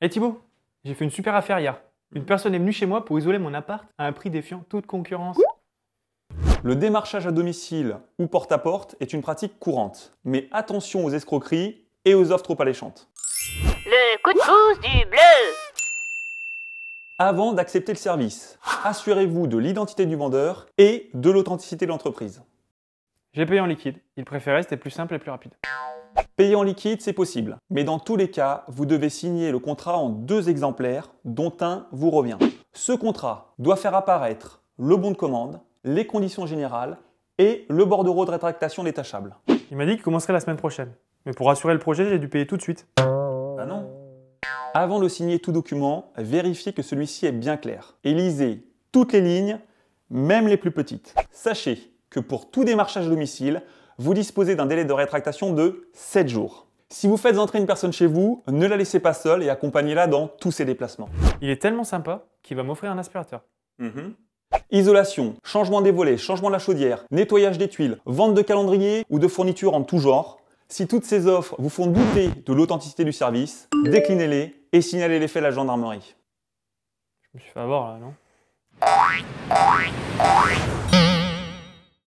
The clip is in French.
Eh Thibault, j'ai fait une super affaire hier. Une mhm. personne est venue chez moi pour isoler mon appart à un prix défiant toute concurrence. Le démarchage à domicile ou porte-à-porte -porte est une pratique courante. Mais attention aux escroqueries et aux offres trop alléchantes. Le coup de pouce du bleu Avant d'accepter le service, assurez-vous de l'identité du vendeur et de l'authenticité de l'entreprise. J'ai payé en liquide. Il préférait, c'était plus simple et plus rapide. Payer en liquide, c'est possible, mais dans tous les cas, vous devez signer le contrat en deux exemplaires, dont un vous revient. Ce contrat doit faire apparaître le bon de commande, les conditions générales et le bordereau de rétractation détachable. Il m'a dit qu'il commencerait la semaine prochaine. Mais pour assurer le projet, j'ai dû payer tout de suite. Ah non Avant de signer tout document, vérifiez que celui-ci est bien clair. Et lisez toutes les lignes, même les plus petites. Sachez que pour tout démarchage domicile, vous disposez d'un délai de rétractation de 7 jours. Si vous faites entrer une personne chez vous, ne la laissez pas seule et accompagnez-la dans tous ses déplacements. Il est tellement sympa qu'il va m'offrir un aspirateur. Mhm. Isolation, changement des volets, changement de la chaudière, nettoyage des tuiles, vente de calendriers ou de fournitures en tout genre. Si toutes ces offres vous font douter de l'authenticité du service, déclinez-les et signalez les faits à la gendarmerie. Je me suis fait avoir là, non